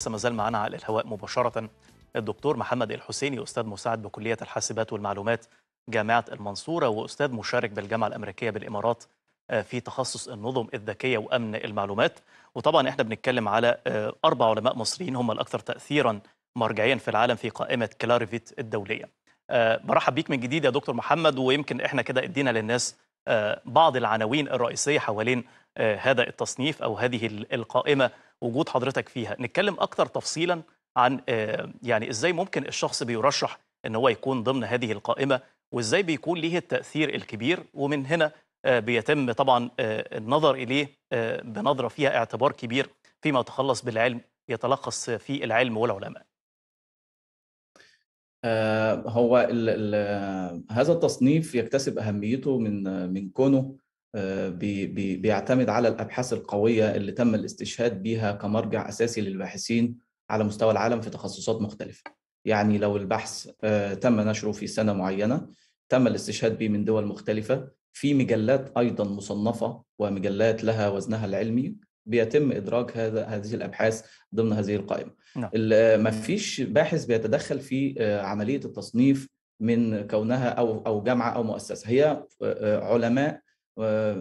لسه ما زال معانا على الهواء مباشرة الدكتور محمد الحسيني أستاذ مساعد بكلية الحاسبات والمعلومات جامعة المنصورة وأستاذ مشارك بالجامعة الأمريكية بالإمارات آه، في تخصص النظم الذكية وأمن المعلومات وطبعا إحنا بنتكلم على آه، أربع علماء مصريين هم الأكثر تأثيرا مرجعيا في العالم في قائمة كلاريفيت الدولية آه، برحب بيك من جديد يا دكتور محمد ويمكن إحنا كده إدينا للناس بعض العناوين الرئيسية حوالين هذا التصنيف أو هذه القائمة وجود حضرتك فيها نتكلم اكثر تفصيلا عن آه، يعني ازاي ممكن الشخص بيرشح ان هو يكون ضمن هذه القائمه وازاي بيكون ليه التاثير الكبير ومن هنا آه، بيتم طبعا آه، النظر اليه بنظره فيها اعتبار كبير فيما يتخلص بالعلم يتلخص في العلم والعلماء هو هذا التصنيف يكتسب اهميته من من كونه آه، بيعتمد على الابحاث القويه اللي تم الاستشهاد بها كمرجع اساسي للباحثين على مستوى العالم في تخصصات مختلفه. يعني لو البحث آه، تم نشره في سنه معينه تم الاستشهاد به من دول مختلفه في مجلات ايضا مصنفه ومجلات لها وزنها العلمي بيتم ادراج هذا هذه الابحاث ضمن هذه القائمه. نعم. آه، ما فيش باحث بيتدخل في عمليه التصنيف من كونها او او جامعه او مؤسسه، هي علماء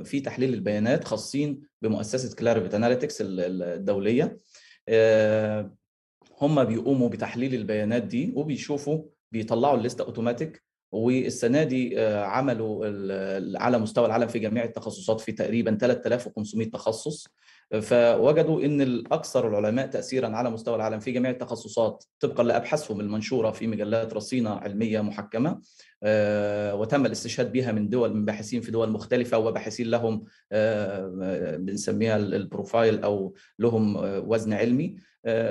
في تحليل البيانات خاصين بمؤسسه كلاريفت اناليتكس الدوليه آه، هم بيقوموا بتحليل البيانات دي وبيشوفوا بيطلعوا الليسته اوتوماتيك والسنه دي آه، عملوا على مستوى العالم في جميع التخصصات في تقريبا 3500 تخصص فوجدوا ان الاكثر العلماء تاثيرا على مستوى العالم في جميع التخصصات طبقا لابحاثهم المنشوره في مجلات رصينه علميه محكمه آه، وتم الاستشهاد بها من دول من باحثين في دول مختلفه وباحثين لهم آه، بنسميها البروفايل او لهم آه، وزن علمي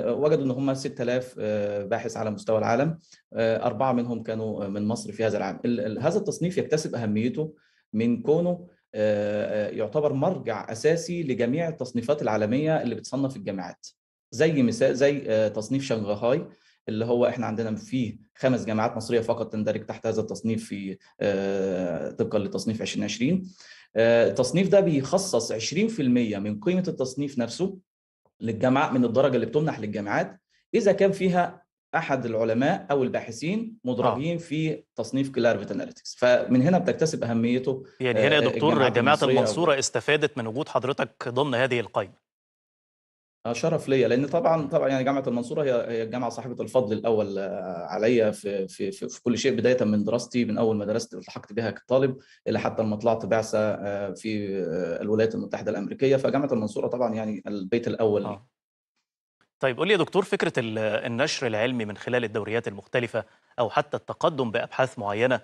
وجدوا ان هم 6000 باحث على مستوى العالم اربعه منهم كانوا من مصر في هذا العام هذا التصنيف يكتسب اهميته من كونه يعتبر مرجع اساسي لجميع التصنيفات العالميه اللي بتصنف الجامعات زي مثال زي تصنيف شنغهاي اللي هو احنا عندنا فيه خمس جامعات مصريه فقط تندرج تحت هذا التصنيف في آه، طبقا لتصنيف 2020 آه، التصنيف ده بيخصص 20% من قيمه التصنيف نفسه للجامعه من الدرجه اللي بتمنح للجامعات اذا كان فيها احد العلماء او الباحثين مدرجين آه. في تصنيف كلارفيت اناليتكس فمن هنا بتكتسب اهميته يعني هنا يا آه، دكتور جامعه المنصوره أو... استفادت من وجود حضرتك ضمن هذه القائمه آه، شرف ليا لان طبعا طبعا يعني جامعه المنصوره هي هي الجامعه صاحبه الفضل الاول آه، عليا في في في كل شيء بدايه من دراستي من اول ما درست التحقت بها كطالب الى حتى لما طلعت بعثه آه، في الولايات المتحده الامريكيه فجامعه المنصوره طبعا يعني البيت الاول آه. طيب قول لي يا دكتور فكره النشر العلمي من خلال الدوريات المختلفه او حتى التقدم بابحاث معينه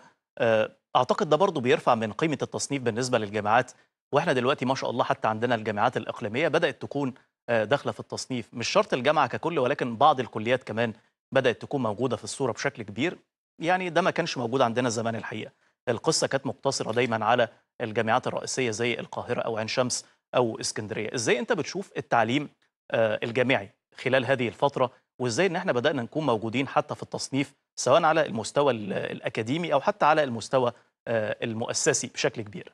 اعتقد ده برضه بيرفع من قيمه التصنيف بالنسبه للجامعات واحنا دلوقتي ما شاء الله حتى عندنا الجامعات الاقليميه بدات تكون آه، داخله في التصنيف مش شرط الجامعه ككل ولكن بعض الكليات كمان بدات تكون موجوده في الصوره بشكل كبير يعني ده ما كانش موجود عندنا زمان الحقيقه القصه كانت مقتصره دايما على الجامعات الرئيسيه زي القاهره او عين شمس او اسكندريه ازاي انت بتشوف التعليم آه، الجامعي خلال هذه الفتره وازاي ان احنا بدانا نكون موجودين حتى في التصنيف سواء على المستوى الاكاديمي او حتى على المستوى آه، المؤسسي بشكل كبير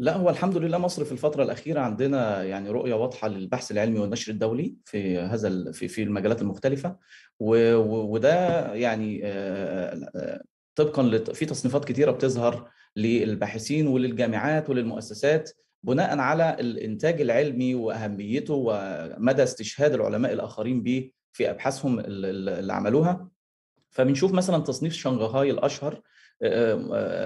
لا هو الحمد لله مصر في الفترة الأخيرة عندنا يعني رؤية واضحة للبحث العلمي والنشر الدولي في هذا في في المجالات المختلفة وده يعني طبقا في تصنيفات كتيرة بتظهر للباحثين وللجامعات وللمؤسسات بناء على الانتاج العلمي واهميته ومدى استشهاد العلماء الاخرين به في ابحاثهم اللي عملوها فبنشوف مثلا تصنيف شنغهاي الاشهر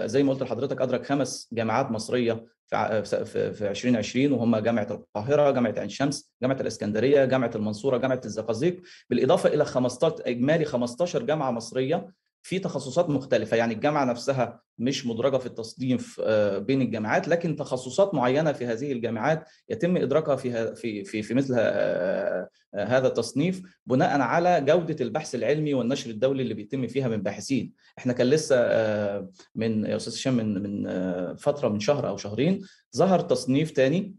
زي ما قلت لحضرتك ادرك خمس جامعات مصريه في في 2020 وهم جامعه القاهره، جامعه عين شمس، جامعه الاسكندريه، جامعه المنصوره، جامعه الزقازيق، بالاضافه الى 15 اجمالي 15 جامعه مصريه في تخصصات مختلفه يعني الجامعه نفسها مش مدرجه في التصنيف آه، بين الجامعات لكن تخصصات معينه في هذه الجامعات يتم ادراكها في في في, في مثل آه، آه، هذا التصنيف بناء على جوده البحث العلمي والنشر الدولي اللي بيتم فيها من باحثين احنا كان لسه من يا استاذ هشام من من فتره من شهر او شهرين ظهر تصنيف تاني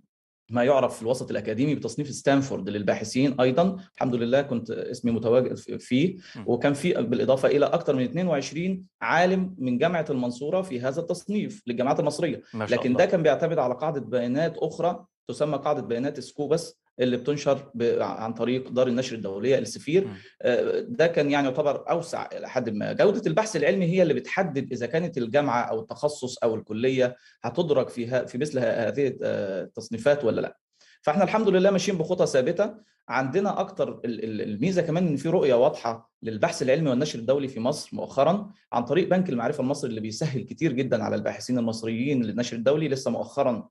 ما يعرف في الوسط الاكاديمي بتصنيف ستانفورد للباحثين ايضا الحمد لله كنت اسمي متواجد فيه وكان في بالاضافه الى اكثر من 22 عالم من جامعه المنصوره في هذا التصنيف للجامعات المصريه لكن ده كان بيعتمد على قاعده بيانات اخرى تسمى قاعده بيانات سكوبس اللي بتنشر عن طريق دار النشر الدوليه السفير آه، ده كان يعني يعتبر اوسع الى حد ما جوده البحث العلمي هي اللي بتحدد اذا كانت الجامعه او التخصص او الكليه هتدرج فيها في مثل هذه آه، التصنيفات ولا لا فاحنا الحمد لله ماشيين بخطى ثابته عندنا اكتر الميزه كمان ان في رؤيه واضحه للبحث العلمي والنشر الدولي في مصر مؤخرا عن طريق بنك المعرفه المصري اللي بيسهل كتير جدا على الباحثين المصريين للنشر الدولي لسه مؤخرا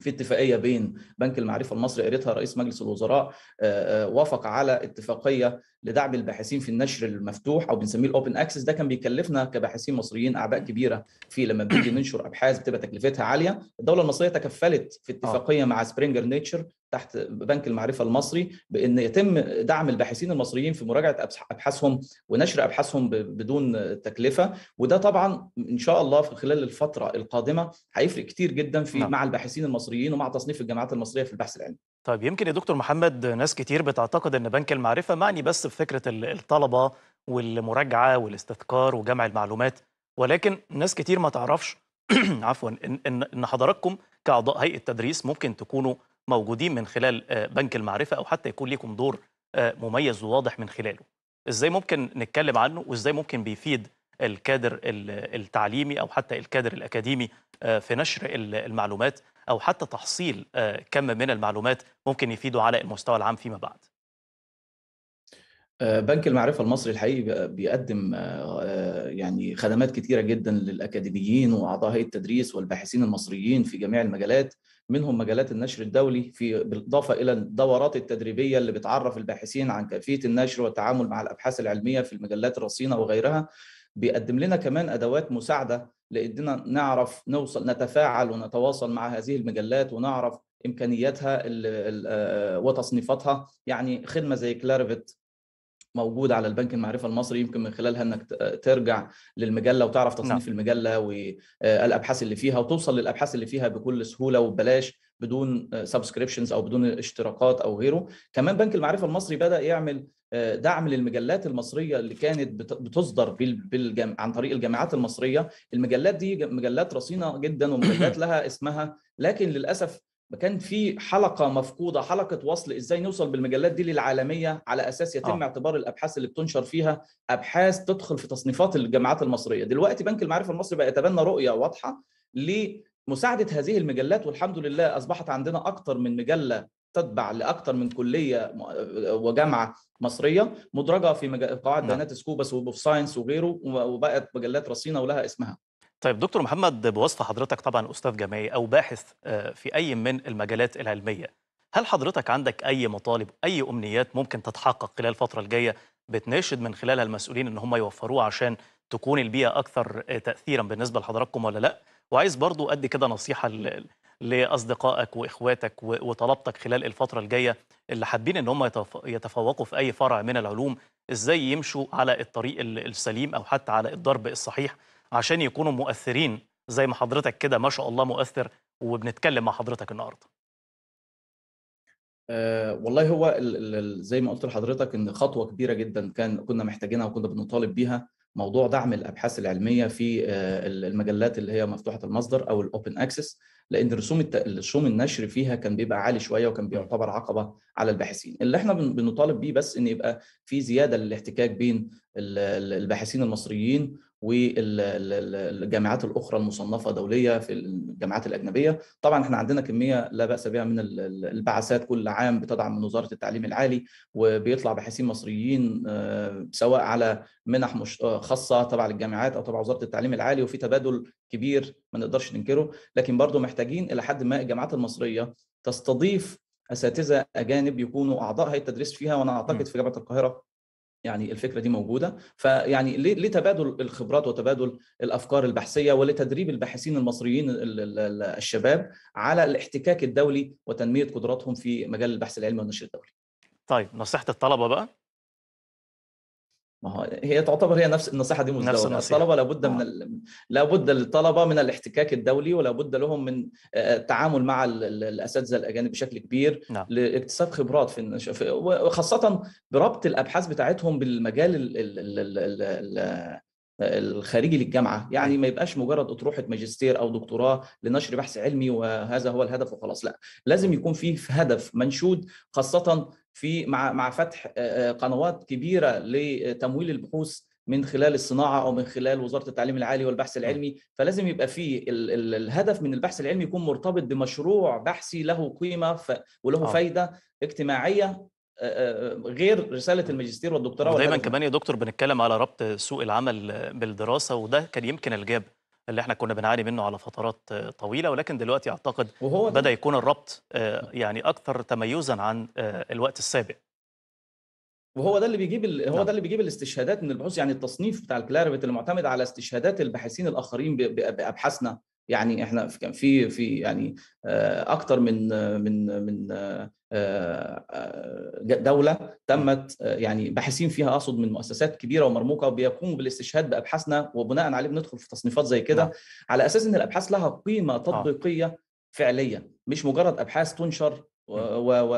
في اتفاقيه بين بنك المعرفه المصري قريتها رئيس مجلس الوزراء آه، آه، وافق على اتفاقيه لدعم الباحثين في النشر المفتوح او بنسميه الاوبن اكسس ده كان بيكلفنا كباحثين مصريين اعباء كبيره في لما بنيجي ننشر ابحاث بتبقى تكلفتها عاليه الدوله المصريه تكفلت في اتفاقيه آه. مع سبرينجر نيتشر تحت بنك المعرفه المصري بان يتم دعم الباحثين المصريين في مراجعه ابحاثهم ونشر ابحاثهم بدون تكلفه وده طبعا ان شاء الله في خلال الفتره القادمه هيفرق كتير جدا في نعم. مع الباحثين المصريين ومع تصنيف الجامعات المصريه في البحث العلمي طيب يمكن يا دكتور محمد ناس كتير بتعتقد ان بنك المعرفه معني بس بفكره الطلبه والمراجعه والاستذكار وجمع المعلومات ولكن ناس كتير ما تعرفش عفوا ان ان حضراتكم كاعضاء هيئه تدريس ممكن تكونوا موجودين من خلال آه، بنك المعرفه او حتى يكون لكم دور آه، مميز وواضح من خلاله ازاي ممكن نتكلم عنه وازاي ممكن بيفيد الكادر التعليمي او حتى الكادر الاكاديمي آه، في نشر المعلومات او حتى تحصيل كم من المعلومات ممكن يفيده على المستوى العام فيما بعد آه، بنك المعرفة المصري الحقيقي بيقدم آه، آه، يعني خدمات كتيرة جدا للأكاديميين وأعضاء هيئة التدريس والباحثين المصريين في جميع المجالات منهم مجالات النشر الدولي في بالإضافة إلى الدورات التدريبية اللي بتعرف الباحثين عن كيفية النشر والتعامل مع الأبحاث العلمية في المجلات الرصينة وغيرها بيقدم لنا كمان أدوات مساعدة لأننا نعرف نوصل نتفاعل ونتواصل مع هذه المجلات ونعرف إمكانياتها وتصنيفاتها يعني خدمة زي كلارفت موجود على البنك المعرفه المصري يمكن من خلالها انك ترجع للمجله وتعرف تصنيف نعم. المجله والابحاث آه، اللي فيها وتوصل للابحاث اللي فيها بكل سهوله وببلاش بدون سبسكريبشنز آه، او بدون اشتراكات او غيره كمان بنك المعرفه المصري بدا يعمل آه، دعم للمجلات المصريه اللي كانت بتصدر بالجم... عن طريق الجامعات المصريه المجلات دي مجلات رصينه جدا ومجلات لها اسمها لكن للاسف كان في حلقه مفقوده حلقه وصل ازاي نوصل بالمجلات دي للعالميه على اساس يتم آه. اعتبار الابحاث اللي بتنشر فيها ابحاث تدخل في تصنيفات الجامعات المصريه دلوقتي بنك المعرفه المصري بقى يتبنى رؤيه واضحه لمساعده هذه المجلات والحمد لله اصبحت عندنا اكتر من مجله تتبع لاكثر من كليه وجامعه مصريه مدرجه في قواعد بيانات نعم. سكوبس وبوف ساينس وغيره وبقت مجلات رصينه ولها اسمها. طيب دكتور محمد بوصف حضرتك طبعا استاذ جامعي او باحث آه، في اي من المجالات العلميه هل حضرتك عندك اي مطالب اي امنيات ممكن تتحقق خلال الفتره الجايه بتناشد من خلالها المسؤولين ان هم يوفروه عشان تكون البيئه اكثر آه، تاثيرا بالنسبه لحضراتكم ولا لا وعايز برضو ادي كده نصيحه لاصدقائك واخواتك وطلبتك خلال الفتره الجايه اللي حابين ان هم يتفوقوا في اي فرع من العلوم ازاي يمشوا على الطريق السليم او حتى على الضرب الصحيح عشان يكونوا مؤثرين زي ما حضرتك كده ما شاء الله مؤثر وبنتكلم مع حضرتك النهارده آه، والله هو زي ما قلت لحضرتك ان خطوه كبيره جدا كان كنا محتاجينها وكنا بنطالب بيها موضوع دعم الابحاث العلميه في آه، المجلات اللي هي مفتوحه المصدر او الاوبن اكسس لان رسوم الت... رسوم النشر فيها كان بيبقى عالي شويه وكان بيعتبر عقبه على الباحثين اللي احنا بنطالب بيه بس ان يبقى في زياده للاحتكاك بين الباحثين المصريين والجامعات الاخرى المصنفه دوليه في الجامعات الاجنبيه طبعا احنا عندنا كميه لا باس بها من البعثات كل عام بتدعم من وزاره التعليم العالي وبيطلع باحثين مصريين آه، سواء على منح آه، خاصه تبع الجامعات او تبع وزاره التعليم العالي وفي تبادل كبير ما نقدرش ننكره لكن برضه محتاجين الى حد ما الجامعات المصريه تستضيف اساتذه اجانب يكونوا اعضاء هيئه تدريس فيها وانا اعتقد في جامعه القاهره يعني الفكره دي موجوده فيعني لتبادل الخبرات وتبادل الافكار البحثيه ولتدريب الباحثين المصريين الشباب على الاحتكاك الدولي وتنميه قدراتهم في مجال البحث العلمي والنشر الدولي. طيب نصيحه الطلبه بقى ما هو هي تعتبر هي نفس النصيحه دي مزدوجه نفس الطلبه لابد آه. من نعم. ال... لابد للطلبه من الاحتكاك الدولي ولابد لهم من آه، آه، التعامل مع الاساتذه الاجانب بشكل كبير نعم. لاكتساب خبرات في, وخاصه بربط الابحاث بتاعتهم بالمجال ال... ال... ال... ال... ال... الخارجي للجامعه يعني نعم. ما يبقاش مجرد اطروحه ماجستير او دكتوراه لنشر بحث علمي وهذا هو الهدف وخلاص لا لازم نعم. يكون فيه هدف منشود خاصه في مع مع فتح قنوات كبيره لتمويل البحوث من خلال الصناعه او من خلال وزاره التعليم العالي والبحث نعم. العلمي فلازم يبقى في الهدف من البحث العلمي يكون مرتبط بمشروع بحثي له قيمه وله آه. فايده اجتماعيه غير رساله نعم. الماجستير والدكتوراه ودايما كمان يا دكتور بنتكلم على ربط سوق العمل بالدراسه وده كان يمكن الجاب اللي احنا كنا بنعاني منه على فترات طويله ولكن دلوقتي اعتقد وهو بدا يكون الربط آه، يعني اكثر تميزا عن آه، الوقت السابق وهو ده اللي بيجيب ال... هو نعم. ده اللي بيجيب الاستشهادات من البحوث يعني التصنيف بتاع الكلارفيت اللي معتمد على استشهادات الباحثين الاخرين ب... بابحاثنا يعني احنا كان في في يعني آه، اكثر من من من آه، آه، دوله تمت يعني باحثين فيها اقصد من مؤسسات كبيره ومرموقه بيقوموا بالاستشهاد بابحاثنا وبناء عليه بندخل في تصنيفات زي كده نعم. على اساس ان الابحاث لها قيمه تطبيقيه فعليه مش مجرد ابحاث تنشر و... و...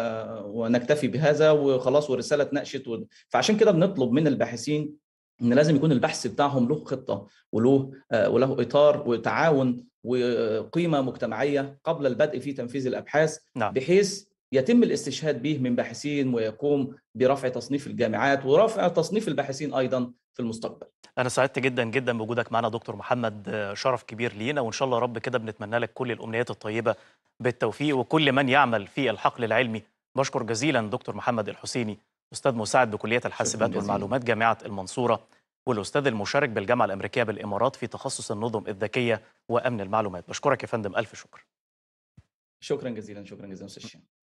ونكتفي بهذا وخلاص والرساله اتناقشت و... فعشان كده بنطلب من الباحثين ان لازم يكون البحث بتاعهم له خطه وله آه، وله اطار وتعاون وقيمه مجتمعيه قبل البدء في تنفيذ الابحاث نعم. بحيث يتم الاستشهاد به من باحثين ويقوم برفع تصنيف الجامعات ورفع تصنيف الباحثين ايضا في المستقبل. انا سعدت جدا جدا بوجودك معنا دكتور محمد آه، شرف كبير لينا وان شاء الله رب كده بنتمنى لك كل الامنيات الطيبه بالتوفيق وكل من يعمل في الحقل العلمي بشكر جزيلا دكتور محمد الحسيني أستاذ مساعد بكلية الحاسبات والمعلومات جامعة المنصورة والأستاذ المشارك بالجامعة الأمريكية بالإمارات في تخصص النظم الذكية وأمن المعلومات بشكرك يا فندم ألف شكر شكرا جزيلا شكرا جزيلا أستاذ